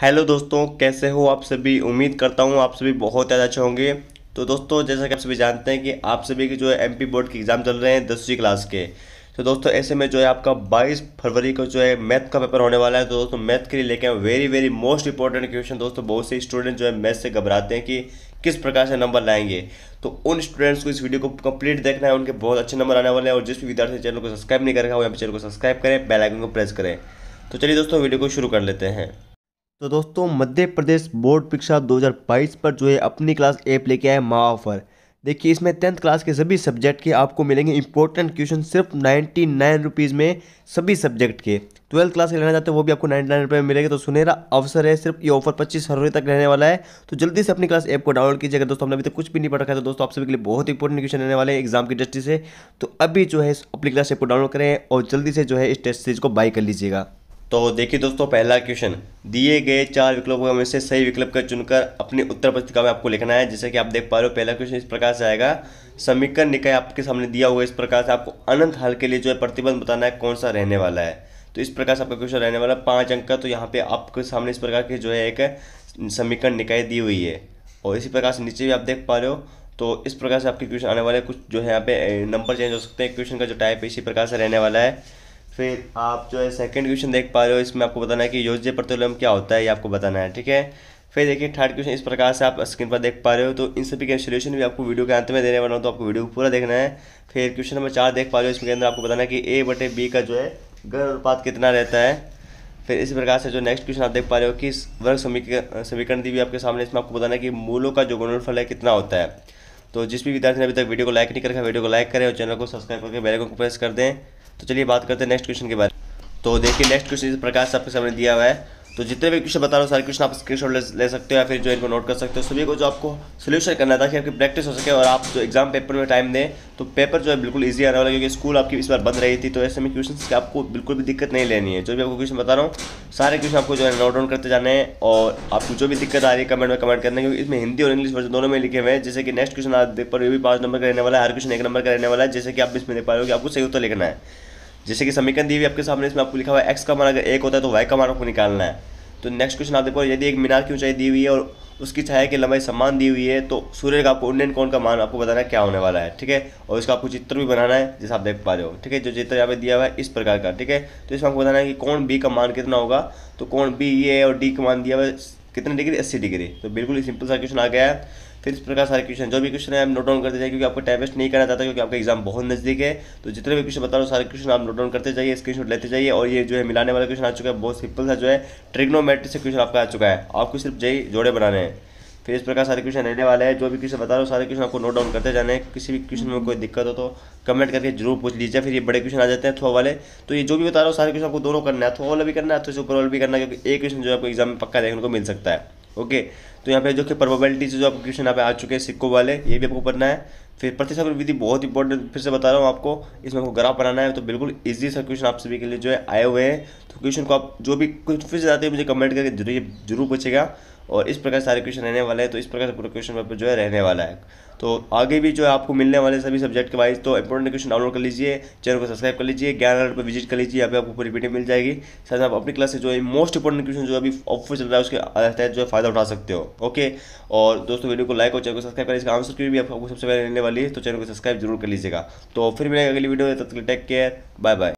hello दोस्तों कैसे हो आप सभी उम्मीद करता हूँ आप सभी बहुत ज़्यादा अच्छे होंगे तो दोस्तों जैसा कि आप सभी जानते हैं कि आप सभी के जो है एमपी बोर्ड के एग्ज़ाम चल रहे हैं दसवीं क्लास के तो दोस्तों ऐसे में जो है आपका 22 फरवरी को जो है मैथ का पेपर होने वाला है तो दोस्तों मैथ के लिए लेके आए very very most important question दोस्तों बहुत से स्टूडेंट जो है मैथ से घबराते हैं कि किस प्रकार से नंबर लाएंगे तो उन स्टूडेंट्स को इस वीडियो को कंप्लीट देखना है उनके बहुत अच्छे नंबर आने वाले हैं और जिस भी विद्यार्थी चैनल को सब्सक्राइब नहीं कर रहा वो यहाँ चैनल को सब्सक्राइब करें बेलाइकन को प्रेस करें तो चलिए दोस्तों वीडियो को शुरू कर लेते हैं तो दोस्तों मध्य प्रदेश बोर्ड परीक्षा 2022 पर जो है अपनी क्लास ऐप लेके आए माँ ऑफर देखिए इसमें टेंथ क्लास के सभी सब्जेक्ट के आपको मिलेंगे इंपॉर्टेंट क्वेश्चन सिर्फ नाइन्टी नाइन रुपीज़ में सभी सब्जेक्ट के ट्वेल्थ क्लास के लेना चाहते हैं वो भी आपको नाइन्टी नाइन रुपये में मिलेगा तो सुनहरा अवसर है सिर्फ ये ऑफर पच्चीस फरवरी तक रहने वाला है तो जल्दी से अपनी क्लास ऐप को डाउनलोड कीजिए अगर दोस्तों हमने अभी तक तो कुछ भी नहीं पढ़ रखा है तो दोस्तों आप सभी के लिए बहुत इंपॉर्टेंट क्वेश्चन रहने वाले हैं एग्जाम की दृष्टि से तो अभी जो है अपनी क्लास ऐप को डाउनलोड करें और जल्दी से जो है इस टेस्ट सीरीज को बाई कर लीजिएगा तो देखिए दोस्तों पहला क्वेश्चन दिए गए चार विकल्पों में से सही विकल्प का चुनकर अपने उत्तर पत्रिका में आपको लिखना है जैसे कि आप देख पा रहे हो पहला क्वेश्चन इस प्रकार से आएगा समीकरण निकाय आपके सामने दिया हुआ इस प्रकार से आपको अनंत हल के लिए जो है प्रतिबंध बताना है कौन सा रहने वाला है तो इस प्रकार से आपका क्वेश्चन रहने वाला है पाँच अंक का तो यहाँ पे आपके सामने इस प्रकार की जो है एक समीकरण निकाय दी हुई है और इसी प्रकार से नीचे भी आप देख पा रहे हो तो इस प्रकार से आपके क्वेश्चन आने वाले कुछ जो है यहाँ पे नंबर चेंज हो सकते हैं क्वेश्चन का जो टाइप है इसी प्रकार से रहने वाला है फिर आप जो है सेकंड क्वेश्चन देख पा रहे हो इसमें आपको बताना है कि योज्य प्रतिलोम क्या होता है ये आपको बताना है ठीक है फिर देखिए थर्ड क्वेश्चन इस प्रकार से आप स्क्रीन पर देख पा रहे हो तो इन सभी के सोल्यूशन भी आपको वीडियो के अंत में देने वाला हूँ तो आपको वीडियो को पूरा देखना है फिर क्वेश्चन नंबर चार देख पा रहे हो इसमें अंदर आपको बताना है कि ए बटे बी का जो है घर अनुपात कितना रहता है फिर इसी प्रकार से जो नेक्स्ट क्वेश्चन आप देख पा रहे हो कि वर्ग समीकरण समीकरण दी भी आपके सामने इसमें आपको बताना है कि मूलों का जो गुणनफल है कितना होता है तो जिस भी विद्यार्थी ने अभी तक वीडियो को लाइक नहीं कर रखा वीडियो को लाइक करें और चैनल को सब्सक्राइब करके बेल आइकन को प्रेस कर दें तो चलिए बात करते हैं नेक्स्ट क्वेश्चन के बारे में तो देखिए नेक्स्ट क्वेश्चन प्रकाश प्रकार सामने दिया हुआ है तो जितने भी क्वेश्चन बता रहा हूँ सारे क्वेश्चन आप स्क्रीन ले, ले सकते हो या फिर जो इनको नोट कर सकते हो सभी को जो आपको सोल्यूशन करना है ताकि आपकी प्रैक्टिस हो सके और आप जो एग्जाम पेपर में टाइम दें तो पेपर जो है बिल्कुल ईजी आने वाला क्योंकि स्कूल आपकी इस बार बंद रही थी तो ऐसे में क्वेश्चन की आपको बिल्कुल भी दिक्कत नहीं लेनी है जो भी आपको क्वेश्चन बता रहा हूँ सारे क्वेश्चन आपको जो है नोट डाउन करते जाने और आपको जो भी दिक्कत आ रही है कमेंट में कमेंट करना क्योंकि इसमें हिंदी और इंग्लिश वर्जन दोनों में लिखे हुए हैं जैसे कि नेक्स्ट क्वेश्चन आप पर भी पाँच नंबर का रहने वाला है हर क्वेश्चन एक नंबर का रहने वाला है जैसे कि आप इसमें देख पा रहे हो कि आपको सही उत्तर लिखना है जैसे कि समीकरण दी हुई आपके सामने इसमें आपको लिखा हुआ है एक्स का मान अगर एक होता है तो वाई का मान आपको निकालना है तो नेक्स्ट क्वेश्चन आप देखो यदि एक मीनार की ऊंचाई दी हुई है और उसकी छाया की लंबाई सम्मान दी हुई है तो सूर्य का उन्नयन कौन का मान आपको बताना है क्या होने वाला है ठीक है और इसका आपको चित्र भी बनाना है जैसे आप देख पा रहे हो ठीक है जो चित्र यहाँ पे दिया हुआ है इस प्रकार का ठीक है तो इसमें आपको बताना है कि कौन बी का मान कितना होगा तो कौन बी ये और डी का मान दिया हुआ है कितने डिग्री अस्सी डिग्री तो बिल्कुल सिंपल सा क्वेश्चन आ गया है फिर इस प्रकार सारे क्वेश्चन जो भी क्वेश्चन है आप नोट डाउन करते जाइए क्योंकि आपको टाइम वेस्ट नहीं करना चाहता क्योंकि आपका एग्जाम बहुत नजदीक है तो जितने भी क्वेश्चन बता रहे सारे क्वेश्चन आप नोट डाउन करते जाइए स्क्रीनशॉट लेते जाइए और ये जो है मिलाने वाला क्वेश्चन आ चुका है बहुत सिंपल सा जो है ट्रिग्नोमेट्री से क्वेश्चन आपका आ चुका है आपको सिर्फ जय जोड़े बनाने हैं फिर इस प्रकार सारे क्वेश्चन रहने वाले हैं जो भी क्वेश्चन बता रहा हो सारे क्वेश्चन आपको नोट डाउन करते जाने हैं किसी भी क्वेश्चन में कोई दिक्कत हो तो कमेंट करके जरूर पूछ लीजिए फिर ये बड़े क्वेश्चन आ जाते हैं थ्रो वाले तो ये जो भी बता रहा हो सारे क्वेश्चन आपको दोनों करना है थ्रो वाला भी करना है तो सुपर वाला भी करना है क्योंकि एक क्वेश्चन जो है आपको एग्जाम में पक्का देखने को मिल सकता है ओके तो यहाँ पे जो कि प्रोबेबिलिटी से जो आपके क्वेश्चन यहाँ पे आ चुके हैं सिक्को वाले ये भी आपको पढ़ना है फिर प्रतिशत विधि बहुत इंपॉर्टेंट फिर से बता रहा हूँ आपको इसमें आपको ग्राफ बनाना है तो बिल्कुल इजी सा क्वेश्चन आप सभी के लिए जो है आए हुए हैं तो क्वेश्चन को आप जो भी कुछ फिर से जाते हैं मुझे कमेंट करके जरूर जरूर पूछेगा और इस प्रकार सारे क्वेश्चन रहने वाले हैं तो इस प्रकार से पूरा क्वेश्चन पेपर जो है रहने वाला है तो आगे भी जो है आपको मिलने वाले सभी सब्जेक्ट के वाइज तो इंपॉर्टेंट क्वेश्चन डाउनलोड कर लीजिए चैनल को सब्सक्राइब कर लीजिए ज्ञान अलर्ट पर विजिट कर लीजिए अभी आपको पूरी वीडियो मिल जाएगी साथ आप अपनी क्लास से जो है मोस्ट इंपॉर्टेंट क्वेश्चन जो अभी ऑफर चल रहा है उसके तहत जो है फायदा उठा सकते हो ओके और दोस्तों वीडियो को लाइक और चैनल को सब्सक्राइब करें इसका आंसर की भी आपको सबसे पहले रहने वाली है तो चैनल को सब्सक्राइब जरूर कर लीजिएगा तो फिर मिलेगा अगली वीडियो तब तक टेक केयर बाय बाय